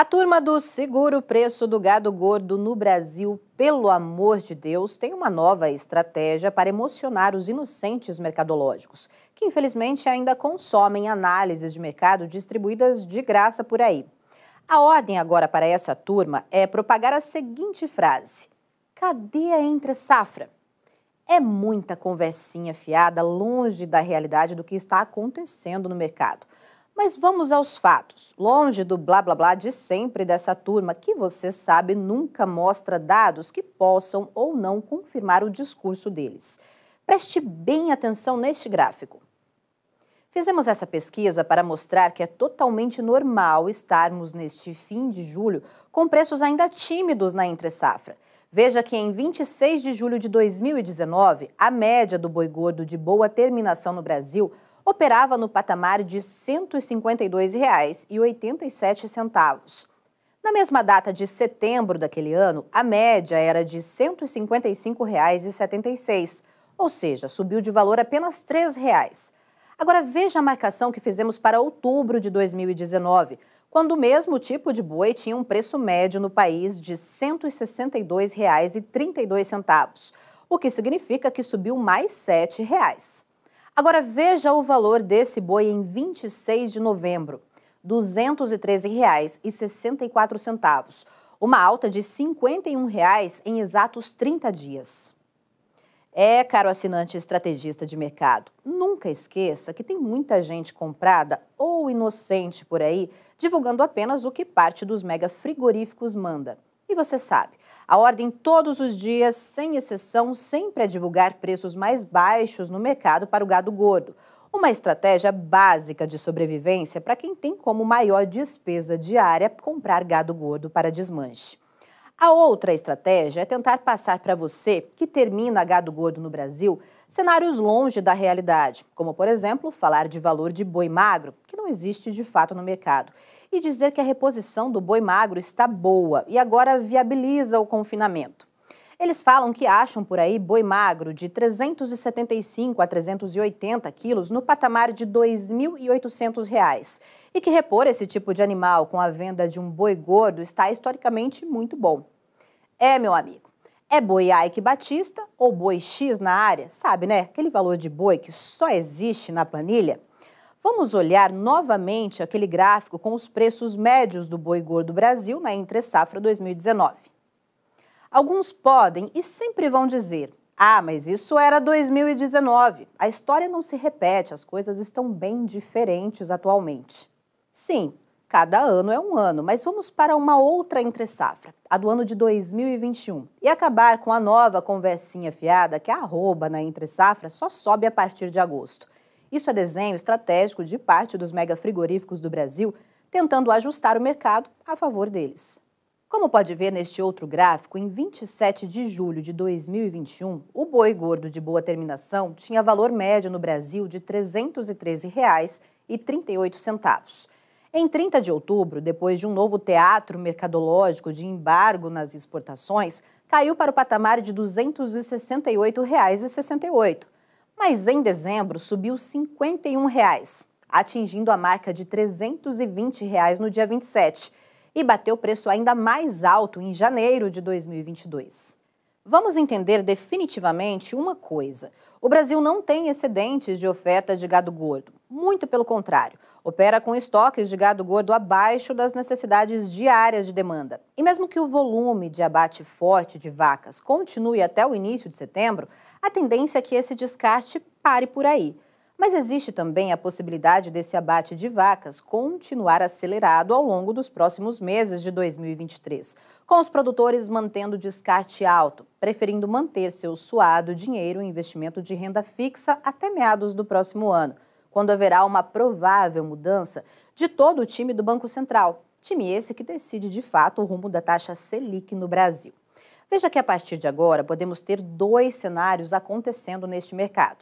A turma do Seguro Preço do Gado Gordo no Brasil, pelo amor de Deus, tem uma nova estratégia para emocionar os inocentes mercadológicos, que infelizmente ainda consomem análises de mercado distribuídas de graça por aí. A ordem agora para essa turma é propagar a seguinte frase: cadeia entre safra. É muita conversinha fiada longe da realidade do que está acontecendo no mercado. Mas vamos aos fatos. Longe do blá blá blá de sempre dessa turma, que você sabe nunca mostra dados que possam ou não confirmar o discurso deles. Preste bem atenção neste gráfico. Fizemos essa pesquisa para mostrar que é totalmente normal estarmos neste fim de julho com preços ainda tímidos na entre-safra. Veja que em 26 de julho de 2019, a média do boi gordo de boa terminação no Brasil operava no patamar de R$ 152,87. Na mesma data de setembro daquele ano, a média era de R$ 155,76, ou seja, subiu de valor apenas R$ 3,00. Agora veja a marcação que fizemos para outubro de 2019, quando o mesmo tipo de boi tinha um preço médio no país de R$ 162,32, o que significa que subiu mais R$ 7,00. Agora veja o valor desse boi em 26 de novembro, R$ 213,64, uma alta de R$ 51,00 em exatos 30 dias. É, caro assinante estrategista de mercado, nunca esqueça que tem muita gente comprada ou inocente por aí, divulgando apenas o que parte dos mega frigoríficos manda. E você sabe, a ordem todos os dias, sem exceção, sempre é divulgar preços mais baixos no mercado para o gado gordo. Uma estratégia básica de sobrevivência para quem tem como maior despesa diária comprar gado gordo para desmanche. A outra estratégia é tentar passar para você, que termina gado gordo no Brasil, cenários longe da realidade, como, por exemplo, falar de valor de boi magro, que não existe de fato no mercado e dizer que a reposição do boi magro está boa e agora viabiliza o confinamento. Eles falam que acham por aí boi magro de 375 a 380 quilos no patamar de R$ 2.800 e que repor esse tipo de animal com a venda de um boi gordo está historicamente muito bom. É, meu amigo, é boi Ike Batista ou boi X na área, sabe né? Aquele valor de boi que só existe na planilha. Vamos olhar novamente aquele gráfico com os preços médios do boi gordo Brasil na entre safra 2019. Alguns podem e sempre vão dizer: "Ah, mas isso era 2019. A história não se repete, as coisas estão bem diferentes atualmente". Sim, cada ano é um ano, mas vamos para uma outra entre safra, a do ano de 2021, e acabar com a nova conversinha fiada que a arroba na entre safra só sobe a partir de agosto. Isso é desenho estratégico de parte dos megafrigoríficos do Brasil, tentando ajustar o mercado a favor deles. Como pode ver neste outro gráfico, em 27 de julho de 2021, o boi gordo de boa terminação tinha valor médio no Brasil de R$ 313,38. Em 30 de outubro, depois de um novo teatro mercadológico de embargo nas exportações, caiu para o patamar de R$ 268,68 mas em dezembro subiu R$ 51, atingindo a marca de R$ 320 reais no dia 27 e bateu preço ainda mais alto em janeiro de 2022. Vamos entender definitivamente uma coisa: o Brasil não tem excedentes de oferta de gado gordo. Muito pelo contrário, opera com estoques de gado gordo abaixo das necessidades diárias de demanda. E mesmo que o volume de abate forte de vacas continue até o início de setembro, a tendência é que esse descarte pare por aí. Mas existe também a possibilidade desse abate de vacas continuar acelerado ao longo dos próximos meses de 2023, com os produtores mantendo o descarte alto, preferindo manter seu suado dinheiro em investimento de renda fixa até meados do próximo ano, quando haverá uma provável mudança de todo o time do Banco Central, time esse que decide de fato o rumo da taxa Selic no Brasil. Veja que a partir de agora podemos ter dois cenários acontecendo neste mercado.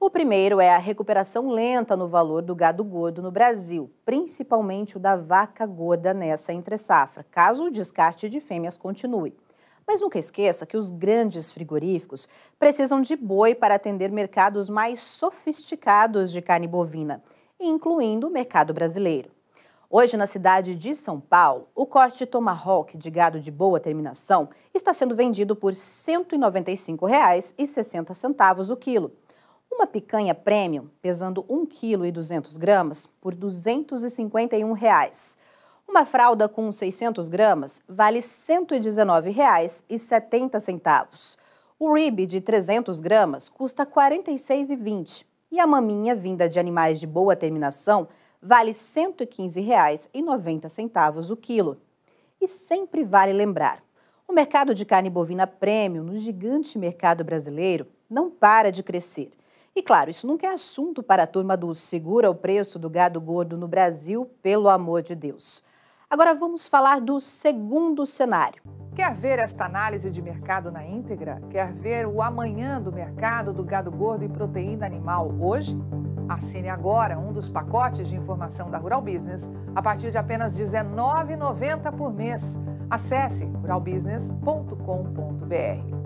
O primeiro é a recuperação lenta no valor do gado gordo no Brasil, principalmente o da vaca gorda nessa entre-safra, caso o descarte de fêmeas continue. Mas nunca esqueça que os grandes frigoríficos precisam de boi para atender mercados mais sofisticados de carne bovina, incluindo o mercado brasileiro. Hoje, na cidade de São Paulo, o corte Tomahawk de gado de boa terminação está sendo vendido por R$ 195,60 o quilo. Uma picanha premium, pesando 1,2 kg por R$ 251. Reais. Uma fralda com 600 gramas vale R$ 119,70. O rib de 300 gramas custa R$ 46,20. E a maminha vinda de animais de boa terminação vale R$ 115,90 o quilo. E sempre vale lembrar, o mercado de carne bovina premium no gigante mercado brasileiro não para de crescer. E claro, isso nunca é assunto para a turma do segura o preço do gado gordo no Brasil, pelo amor de Deus. Agora vamos falar do segundo cenário. Quer ver esta análise de mercado na íntegra? Quer ver o amanhã do mercado do gado gordo e proteína animal hoje? Assine agora um dos pacotes de informação da Rural Business a partir de apenas R$19,90 por mês. Acesse ruralbusiness.com.br.